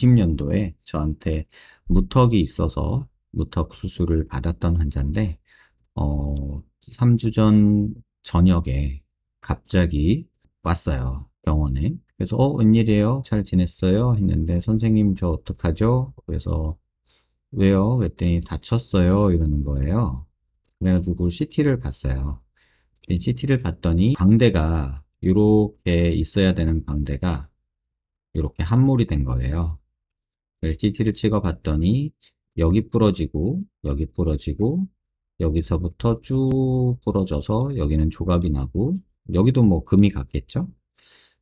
2020년도에 저한테 무턱이 있어서 무턱 수술을 받았던 환자인데 어, 3주 전 저녁에 갑자기 왔어요. 병원에. 그래서 어, 웬일이에요? 잘 지냈어요? 했는데 선생님 저 어떡하죠? 그래서 왜요? 그랬더니 다쳤어요. 이러는 거예요. 그래가지고 CT를 봤어요. CT를 봤더니 광대가 이렇게 있어야 되는 광대가 이렇게 함몰이 된 거예요. LCT를 네, 찍어봤더니 여기 부러지고 여기 부러지고 여기서부터 쭉 부러져서 여기는 조각이 나고 여기도 뭐 금이 갔겠죠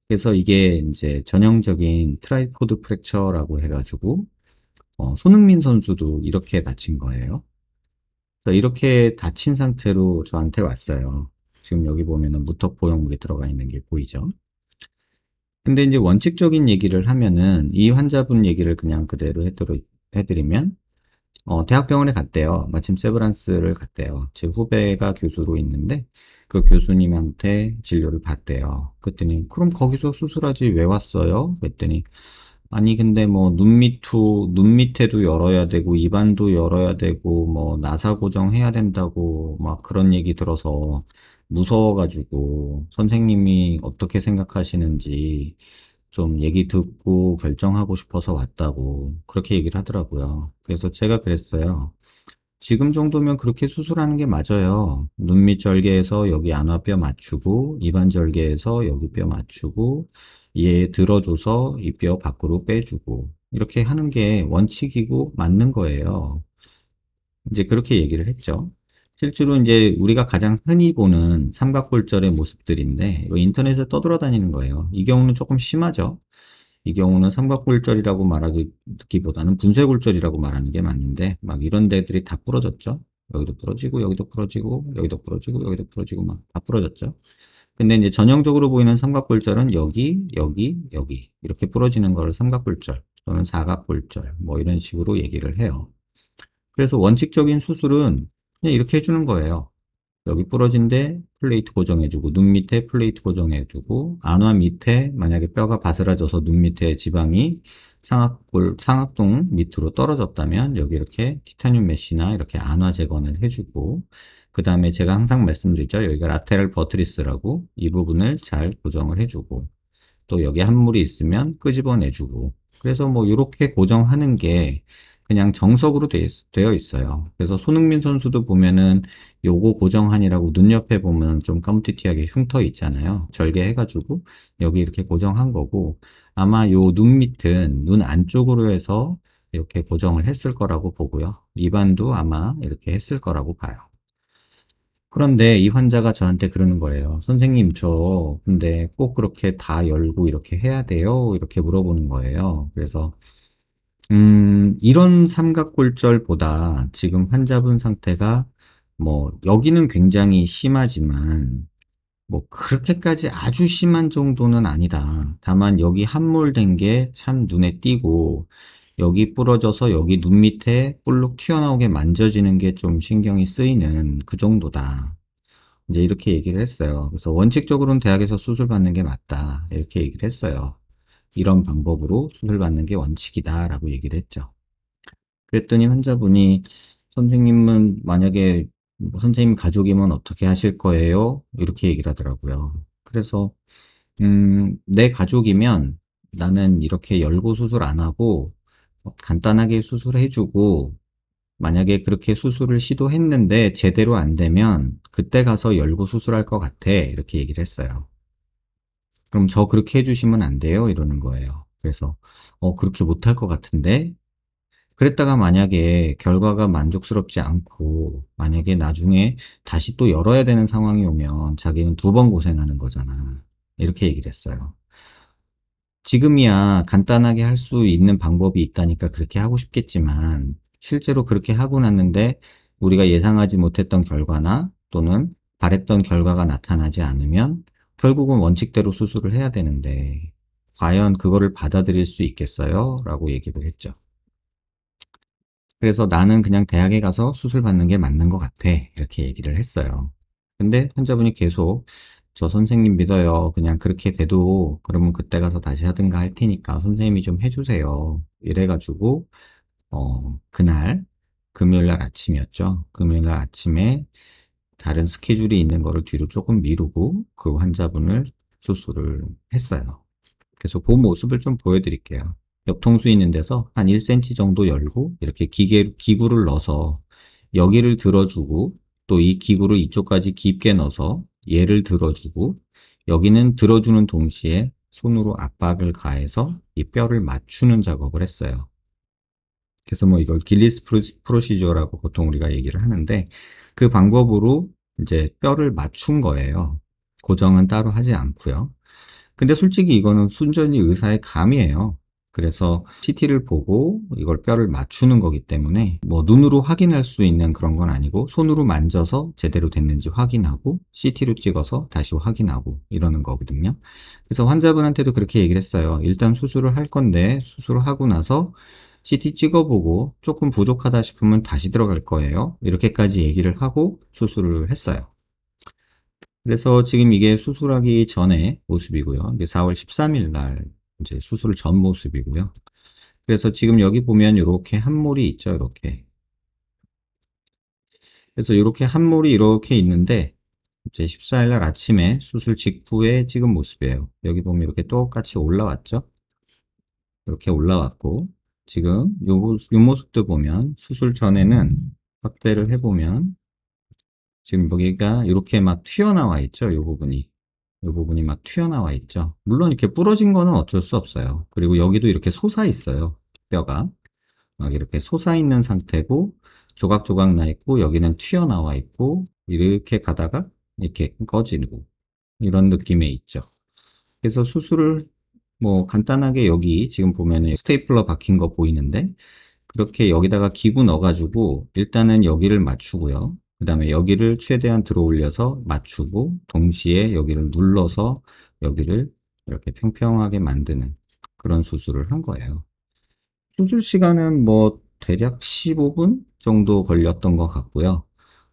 그래서 이게 이제 전형적인 트라이포드 프랙처라고 해가지고 어, 손흥민 선수도 이렇게 다친 거예요 그래서 이렇게 다친 상태로 저한테 왔어요 지금 여기 보면은 무턱 보형물이 들어가 있는 게 보이죠 근데 이제 원칙적인 얘기를 하면은 이 환자분 얘기를 그냥 그대로 해드리, 면 어, 대학병원에 갔대요. 마침 세브란스를 갔대요. 제 후배가 교수로 있는데 그 교수님한테 진료를 받대요. 그랬더니 그럼 거기서 수술하지 왜 왔어요? 그랬더니 아니 근데 뭐 눈 밑도 눈 밑에도 열어야 되고 입안도 열어야 되고 뭐 나사 고정해야 된다고 막 그런 얘기 들어서 무서워가지고 선생님이 어떻게 생각하시는지 좀 얘기 듣고 결정하고 싶어서 왔다고 그렇게 얘기를 하더라고요. 그래서 제가 그랬어요. 지금 정도면 그렇게 수술하는 게 맞아요. 눈밑 절개에서 여기 안화뼈 맞추고 입안 절개에서 여기 뼈 맞추고 얘 들어줘서 이 뼈 밖으로 빼주고 이렇게 하는 게 원칙이고 맞는 거예요. 이제 그렇게 얘기를 했죠. 실제로 이제 우리가 가장 흔히 보는 삼각골절의 모습들인데 인터넷에 떠돌아다니는 거예요. 이 경우는 조금 심하죠. 이 경우는 삼각골절이라고 말하기보다는 분쇄골절이라고 말하는 게 맞는데 막 이런 데들이 다 부러졌죠. 여기도 부러지고 여기도 부러지고 여기도 부러지고 여기도 부러지고 막 다 부러졌죠. 근데 이제 전형적으로 보이는 삼각골절은 여기, 여기, 여기 이렇게 부러지는 걸 삼각골절 또는 사각골절 뭐 이런 식으로 얘기를 해요. 그래서 원칙적인 수술은 그냥 이렇게 해주는 거예요. 여기 부러진데 플레이트 고정해주고 눈 밑에 플레이트 고정해주고 안화 밑에 만약에 뼈가 바스라져서 눈 밑에 지방이 상악골, 상악동 밑으로 떨어졌다면 여기 이렇게 티타늄 메쉬나 이렇게 안화 재건을 해주고 그 다음에 제가 항상 말씀드리죠 여기가 라테랄 버트리스라고 이 부분을 잘 고정을 해주고 또 여기 한물이 있으면 끄집어내주고 그래서 뭐 이렇게 고정하는 게 그냥 정석으로 되어 있어요. 그래서 손흥민 선수도 보면은 요거 고정한이라고 눈 옆에 보면 좀 까무티티하게 흉터 있잖아요. 절개해가지고 여기 이렇게 고정한 거고 아마 요 눈 밑은 눈 안쪽으로 해서 이렇게 고정을 했을 거라고 보고요. 입안도 아마 이렇게 했을 거라고 봐요. 그런데 이 환자가 저한테 그러는 거예요. 선생님, 저 근데 꼭 그렇게 다 열고 이렇게 해야 돼요? 이렇게 물어보는 거예요. 그래서 음, 이런 삼각골절보다 지금 환자분 상태가 뭐 여기는 굉장히 심하지만 뭐 그렇게까지 아주 심한 정도는 아니다. 다만 여기 함몰된 게 참 눈에 띄고 여기 부러져서 여기 눈 밑에 볼록 튀어나오게 만져지는 게 좀 신경이 쓰이는 그 정도다. 이제 이렇게 얘기를 했어요. 그래서 원칙적으로는 대학에서 수술 받는 게 맞다. 이렇게 얘기를 했어요. 이런 방법으로 수술받는 게 원칙이다라고 얘기를 했죠. 그랬더니 환자분이 선생님은 만약에 뭐 선생님 가족이면 어떻게 하실 거예요? 이렇게 얘기를 하더라고요. 그래서 음, 내 가족이면 나는 이렇게 열고 수술 안 하고 뭐 간단하게 수술해주고 만약에 그렇게 수술을 시도했는데 제대로 안 되면 그때 가서 열고 수술할 것 같아 이렇게 얘기를 했어요. 그럼 저 그렇게 해주시면 안 돼요? 이러는 거예요. 그래서 어 그렇게 못할 것 같은데 그랬다가 만약에 결과가 만족스럽지 않고 만약에 나중에 다시 또 열어야 되는 상황이 오면 자기는 두 번 고생하는 거잖아. 이렇게 얘기를 했어요. 지금이야 간단하게 할 수 있는 방법이 있다니까 그렇게 하고 싶겠지만 실제로 그렇게 하고 났는데 우리가 예상하지 못했던 결과나 또는 바랬던 결과가 나타나지 않으면 결국은 원칙대로 수술을 해야 되는데 과연 그거를 받아들일 수 있겠어요? 라고 얘기를 했죠. 그래서 나는 그냥 대학에 가서 수술 받는 게 맞는 것 같아. 이렇게 얘기를 했어요. 근데 환자분이 계속 저 선생님 믿어요. 그냥 그렇게 돼도 그러면 그때 가서 다시 하든가 할 테니까 선생님이 좀 해주세요. 이래가지고 어 그날 금요일 날 아침이었죠. 금요일 날 아침에 다른 스케줄이 있는 거를 뒤로 조금 미루고 그 환자분을 수술을 했어요. 그래서 본 그 모습을 좀 보여드릴게요. 옆통수 있는 데서 한 1cm 정도 열고 이렇게 기계, 기구를 넣어서 여기를 들어주고 또 이 기구를 이쪽까지 깊게 넣어서 얘를 들어주고 여기는 들어주는 동시에 손으로 압박을 가해서 이 뼈를 맞추는 작업을 했어요. 그래서 뭐 이걸 길리스 프로시저라고 보통 우리가 얘기를 하는데 그 방법으로 이제 뼈를 맞춘 거예요. 고정은 따로 하지 않고요. 근데 솔직히 이거는 순전히 의사의 감이에요. 그래서 CT를 보고 이걸 뼈를 맞추는 거기 때문에 뭐 눈으로 확인할 수 있는 그런 건 아니고 손으로 만져서 제대로 됐는지 확인하고 CT로 찍어서 다시 확인하고 이러는 거거든요. 그래서 환자분한테도 그렇게 얘기를 했어요. 일단 수술을 할 건데 수술을 하고 나서 CT 찍어보고 조금 부족하다 싶으면 다시 들어갈 거예요. 이렇게까지 얘기를 하고 수술을 했어요. 그래서 지금 이게 수술하기 전에 모습이고요. 이게 4월 13일 날 이제 수술 전 모습이고요. 그래서 지금 여기 보면 이렇게 한몰이 있죠. 이렇게. 그래서 이렇게 한몰이 이렇게 있는데 이제 14일 날 아침에 수술 직후에 찍은 모습이에요. 여기 보면 이렇게 똑같이 올라왔죠. 이렇게 올라왔고 지금 요, 요 모습도 보면 수술 전에는 확대를 해보면 지금 여기가 이렇게 막 튀어나와 있죠. 요 부분이. 요 부분이 막 튀어나와 있죠. 물론 이렇게 부러진 거는 어쩔 수 없어요. 그리고 여기도 이렇게 솟아 있어요. 뼈가. 막 이렇게 솟아 있는 상태고 조각조각 나 있고 여기는 튀어나와 있고 이렇게 가다가 이렇게 꺼지고 이런 느낌에 있죠. 그래서 수술을 뭐 간단하게 여기 지금 보면 스테이플러 박힌 거 보이는데 그렇게 여기다가 기구 넣어가지고 일단은 여기를 맞추고요. 그 다음에 여기를 최대한 들어 올려서 맞추고 동시에 여기를 눌러서 여기를 이렇게 평평하게 만드는 그런 수술을 한 거예요. 수술 시간은 뭐 대략 15분 정도 걸렸던 것 같고요.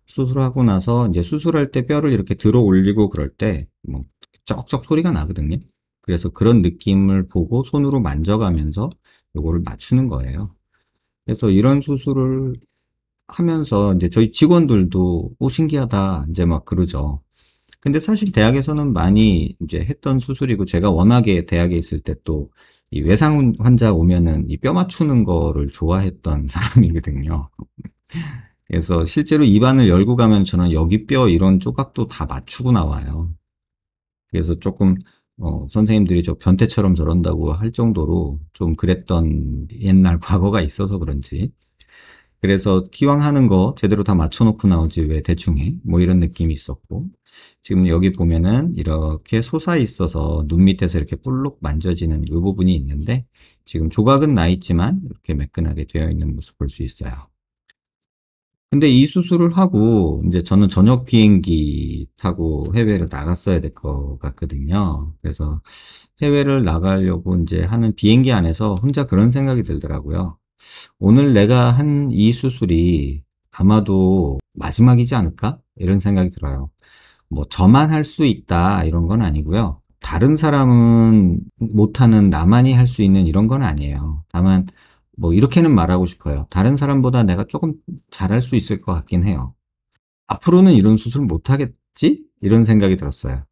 수술하고 나서 이제 수술할 때 뼈를 이렇게 들어 올리고 그럴 때 뭐 쩍쩍 소리가 나거든요. 그래서 그런 느낌을 보고 손으로 만져가면서 이거를 맞추는 거예요. 그래서 이런 수술을 하면서 이제 저희 직원들도 오 신기하다 이제 막 그러죠. 근데 사실 대학에서는 많이 이제 했던 수술이고 제가 워낙에 대학에 있을 때또이 외상 환자 오면은 이 뼈 맞추는 거를 좋아했던 사람이거든요. 그래서 실제로 입안을 열고 가면 저는 여기 뼈 이런 조각도 다 맞추고 나와요. 그래서 조금 어, 선생님들이 저 변태처럼 저런다고 할 정도로 좀 그랬던 옛날 과거가 있어서 그런지 그래서 기왕 하는 거 제대로 다 맞춰놓고 나오지 왜 대충 해? 뭐 이런 느낌이 있었고 지금 여기 보면은 이렇게 솟아 있어서 눈 밑에서 이렇게 볼록 만져지는 이 부분이 있는데 지금 조각은 나 있지만 이렇게 매끈하게 되어 있는 모습 볼 수 있어요. 근데 이 수술을 하고 이제 저는 저녁 비행기 타고 해외를 나갔어야 될 것 같거든요. 그래서 해외를 나가려고 이제 하는 비행기 안에서 혼자 그런 생각이 들더라고요. 오늘 내가 한 이 수술이 아마도 마지막이지 않을까? 이런 생각이 들어요. 뭐 저만 할 수 있다 이런 건 아니고요. 다른 사람은 못하는 나만이 할 수 있는 이런 건 아니에요. 다만 뭐 이렇게는 말하고 싶어요. 다른 사람보다 내가 조금 잘할 수 있을 것 같긴 해요. 앞으로는 이런 수술 못하겠지? 이런 생각이 들었어요.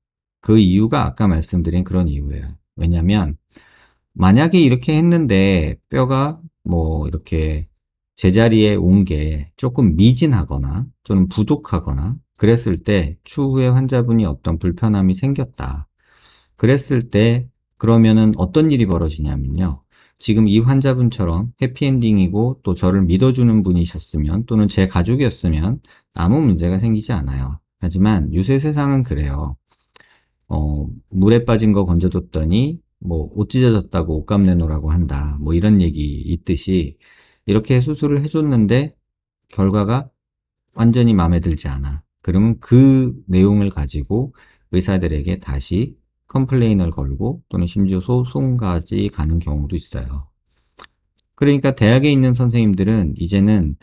그 이유가 아까 말씀드린 그런 이유예요. 왜냐면 만약에 이렇게 했는데 뼈가 뭐 이렇게 제자리에 온 게 조금 미진하거나 또는 부족하거나 그랬을 때 추후에 환자분이 어떤 불편함이 생겼다. 그랬을 때 그러면은 어떤 일이 벌어지냐면요. 지금 이 환자분처럼 해피엔딩이고 또 저를 믿어주는 분이셨으면 또는 제 가족이었으면 아무 문제가 생기지 않아요. 하지만 요새 세상은 그래요. 어, 물에 빠진 거 건져뒀더니 뭐 옷 찢어졌다고 옷감 내놓으라고 한다. 뭐 이런 얘기 있듯이 이렇게 수술을 해줬는데 결과가 완전히 마음에 들지 않아. 그러면 그 내용을 가지고 의사들에게 다시 컴플레인을 걸고 또는 심지어 소송까지 가는 경우도 있어요. 그러니까 대학에 있는 선생님들은 이제는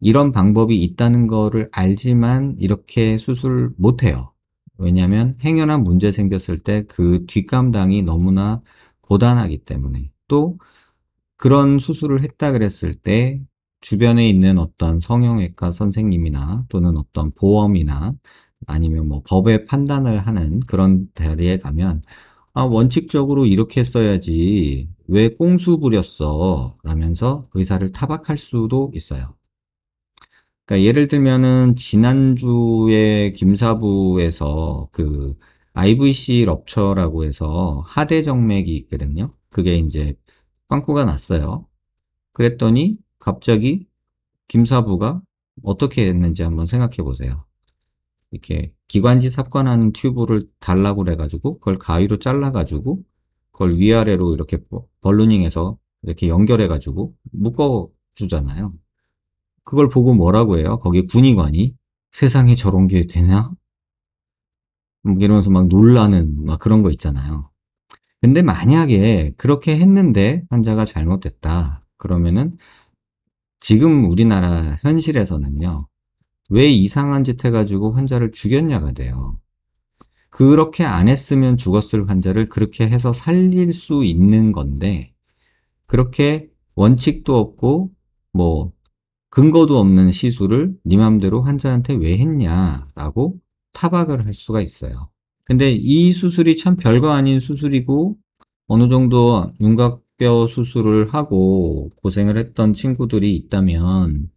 이런 방법이 있다는 거를 알지만 이렇게 수술 못해요. 왜냐하면 행여나 문제 생겼을 때 그 뒷감당이 너무나 고단하기 때문에 또 그런 수술을 했다 그랬을 때 주변에 있는 어떤 성형외과 선생님이나 또는 어떤 보험이나 아니면 뭐 법의 판단을 하는 그런 자리에 가면 아, 원칙적으로 이렇게 써야지 왜 꽁수 부렸어 라면서 의사를 타박할 수도 있어요. 그러니까 예를 들면은 지난주에 김사부에서 그 IVC 럽처라고 해서 하대 정맥이 있거든요. 그게 이제 빵꾸가 났어요. 그랬더니 갑자기 김사부가 어떻게 했는지 한번 생각해 보세요. 이렇게 기관지 삽관하는 튜브를 달라고 그래가지고 그걸 가위로 잘라가지고 그걸 위아래로 이렇게 벌루닝해서 이렇게 연결해가지고 묶어주잖아요. 그걸 보고 뭐라고 해요? 거기 군의관이 세상에 저런 게 되나? 이러면서 막 놀라는 막 그런 거 있잖아요. 근데 만약에 그렇게 했는데 환자가 잘못됐다. 그러면은 지금 우리나라 현실에서는요. 왜 이상한 짓 해가지고 환자를 죽였냐가 돼요. 그렇게 안 했으면 죽었을 환자를 그렇게 해서 살릴 수 있는 건데, 그렇게 원칙도 없고, 뭐, 근거도 없는 시술을 니 네 맘대로 환자한테 왜 했냐라고 타박을 할 수가 있어요. 근데 이 수술이 참 별거 아닌 수술이고, 어느 정도 윤곽뼈 수술을 하고 고생을 했던 친구들이 있다면,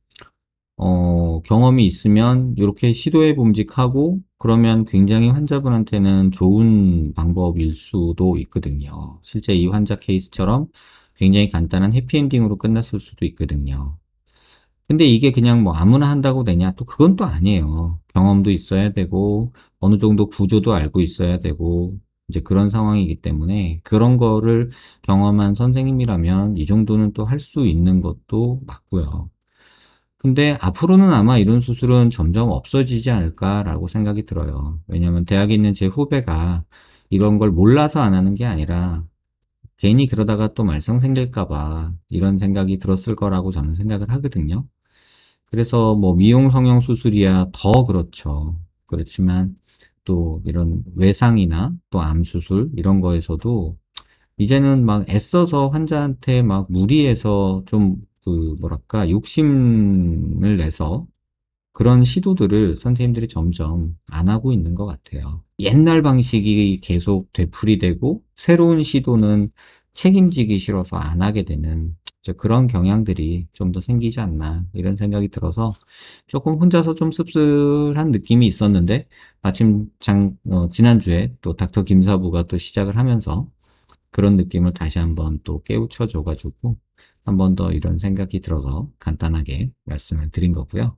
어, 경험이 있으면 이렇게 시도해 봄직하고 그러면 굉장히 환자분한테는 좋은 방법일 수도 있거든요. 실제 이 환자 케이스처럼 굉장히 간단한 해피엔딩으로 끝났을 수도 있거든요. 근데 이게 그냥 뭐 아무나 한다고 되냐? 또 그건 또 아니에요. 경험도 있어야 되고 어느 정도 구조도 알고 있어야 되고 이제 그런 상황이기 때문에 그런 거를 경험한 선생님이라면 이 정도는 또 할 수 있는 것도 맞고요. 근데 앞으로는 아마 이런 수술은 점점 없어지지 않을까라고 생각이 들어요. 왜냐하면 대학에 있는 제 후배가 이런 걸 몰라서 안 하는 게 아니라 괜히 그러다가 또 말썽 생길까봐 이런 생각이 들었을 거라고 저는 생각을 하거든요. 그래서 뭐 미용 성형 수술이야 더 그렇죠. 그렇지만 또 이런 외상이나 또 암 수술 이런 거에서도 이제는 막 애써서 환자한테 막 무리해서 좀그 뭐랄까 욕심을 내서 그런 시도들을 선생님들이 점점 안 하고 있는 것 같아요. 옛날 방식이 계속 되풀이되고 새로운 시도는 책임지기 싫어서 안 하게 되는 그런 경향들이 좀 더 생기지 않나 이런 생각이 들어서 조금 혼자서 좀 씁쓸한 느낌이 있었는데 마침 장, 어, 지난주에 또 닥터 김사부가 또 시작을 하면서 그런 느낌을 다시 한번 또 깨우쳐 줘가지고 한 번 더 이런 생각이 들어서 간단하게 말씀을 드린 거고요.